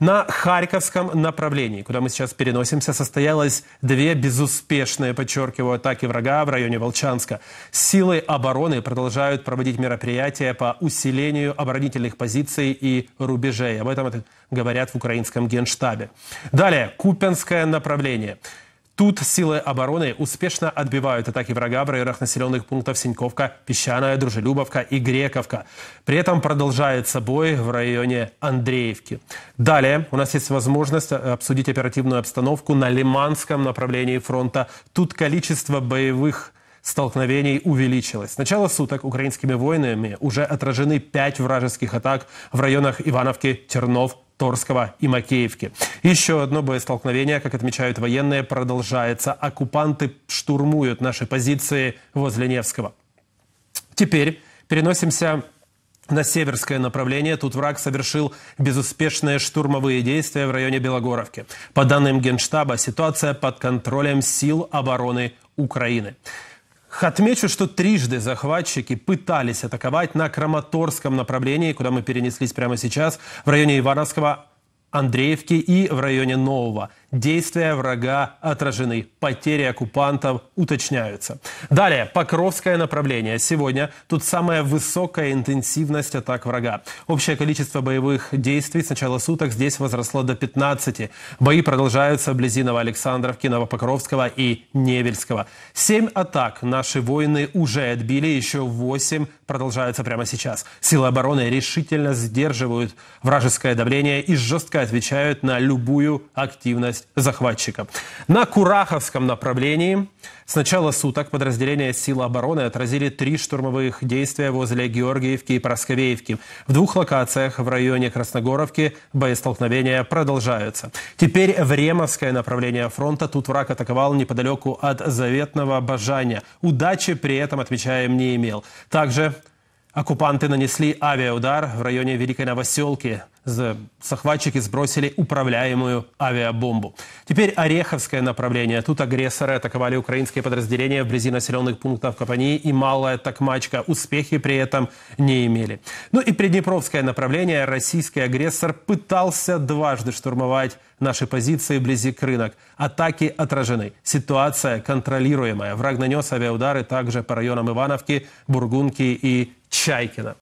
На Харьковском направлении, куда мы сейчас переносимся, состоялось две безуспешные, подчеркиваю, атаки врага в районе Волчанска. Силы обороны продолжают проводить мероприятия по усилению оборонительных позиций и рубежей. Об этом говорят в украинском генштабе. Далее, Купенское направление. Тут силы обороны успешно отбивают атаки врага в районах населенных пунктов Синьковка, Песчаная, Дружелюбовка и Грековка. При этом продолжается бой в районе Андреевки. Далее у нас есть возможность э, обсудить оперативную обстановку на Лиманском направлении фронта. Тут количество боевых столкновений увеличилось. С начала суток украинскими воинами уже отражены пять вражеских атак в районах Ивановки, Тернов, Торского и Макеевки. Еще одно боестолкновение, как отмечают военные, продолжается. Оккупанты штурмуют наши позиции возле Невского. Теперь переносимся на северское направление тут враг совершил безуспешные штурмовые действия в районе Белогоровки. По данным Генштаба, ситуация под контролем сил обороны Украины. Отмечу, что трижды захватчики пытались атаковать на Краматорском направлении, куда мы перенеслись прямо сейчас, в районе Ивановского Андреевки и в районе Нового. Действия врага отражены, потери оккупантов уточняются. Далее, Покровское направление. Сегодня тут самая высокая интенсивность атак врага. Общее количество боевых действий с начала суток здесь возросло до 15. Бои продолжаются вблизи Новоалександровки, Новопокровского и Невельского. Семь атак наши воины уже отбили, еще восемь продолжаются прямо сейчас. Силы обороны решительно сдерживают вражеское давление и жесткое отвечают на любую активность захватчика. На Кураховском направлении с начала суток подразделения сил обороны отразили три штурмовых действия возле Георгиевки и Просковеевки. В двух локациях в районе Красногоровки боестолкновения продолжаются. Теперь Времовское направление фронта. Тут враг атаковал неподалеку от заветного Бажания. Удачи при этом, отмечаем, не имел. Также Оккупанты нанесли авиаудар в районе Великой Новоселки. Захватчики сбросили управляемую авиабомбу. Теперь Ореховское направление. Тут агрессоры атаковали украинские подразделения вблизи населенных пунктов Капании и Малая Токмачка. Успехи при этом не имели. Ну и Приднепровское направление. Российский агрессор пытался дважды штурмовать наши позиции вблизи Крынок. Атаки отражены. Ситуация контролируемая. Враг нанес авиаудары также по районам Ивановки, Бургунки и shaking it.